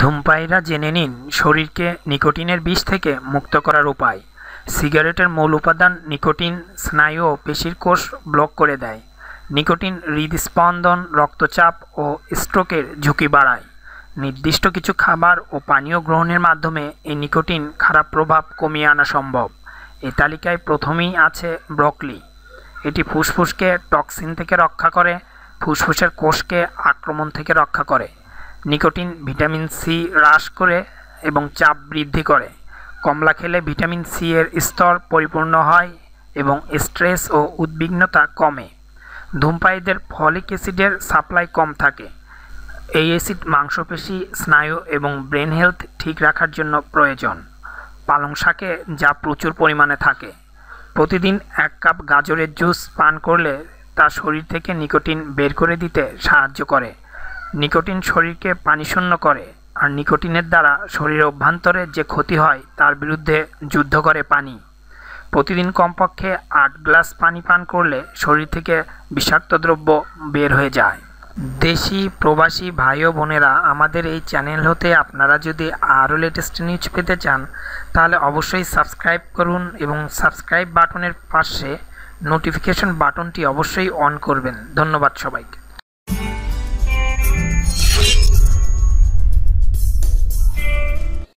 ধূমপায়ীরা জেনে নিন শরীরকে নিকোটিনের বিষ থেকে মুক্ত করার উপায় সিগারেটের মূল উপাদান নিকোটিন স্নায়ু ও পেশির কোষ ব্লক করে দেয় নিকোটিন হৃদস্পন্দন রক্তচাপ ও স্ট্রোকের ঝুঁকি বাড়ায় নির্দিষ্ট কিছু খাবার ও পানীয় গ্রহণের মাধ্যমে এই নিকোটিন খারাপ প্রভাব কমিয়ে আনা সম্ভব এ তালিকায় প্রথমেই আছে ব্রকলি এটি ফুসফুসকে টক্সিন থেকে রক্ষা করে ফুসফুসের কোষকে আক্রমণ থেকে রক্ষা করে নিকোটিন ভিটামিন সি হ্রাস করে এবং চাপ বৃদ্ধি করে কমলা খেলে ভিটামিন সি এর স্তর পরিপূর্ণ হয় এবং স্ট্রেস ও উদ্বিগ্নতা কমে ধূমপায়ীদের ফলিক অ্যাসিডের সাপ্লাই কম থাকে এই অ্যাসিড মাংসপেশি স্নায়ু এবং ব্রেন হেলথ ঠিক রাখার জন্য প্রয়োজন পালং শাকে যা প্রচুর পরিমাণে থাকে প্রতিদিন এক কাপ গাজরের জুস পান করলে তা শরীর থেকে নিকোটিন বের করে দিতে সাহায্য করে নিকোটিন শরীরকে পানিশূন্য করে আর নিকোটিনের দ্বারা শরীর অভ্যন্তরে যে ক্ষতি হয় তার বিরুদ্ধে যুদ্ধ করে পানি প্রতিদিন কমপক্ষে আট গ্লাস পানি পান করলে শরীর থেকে বিষাক্ত দ্রব্য বের হয়ে যায় দেশি প্রবাসী ভাই ও বোনেরা আমাদের এই চ্যানেল হতে আপনারা যদি আরও লেটেস্ট নিউজ পেতে চান তাহলে অবশ্যই সাবস্ক্রাইব করুন এবং সাবস্ক্রাইব বাটনের পাশে নোটিফিকেশন বাটনটি অবশ্যই অন করবেন ধন্যবাদ সবাইকে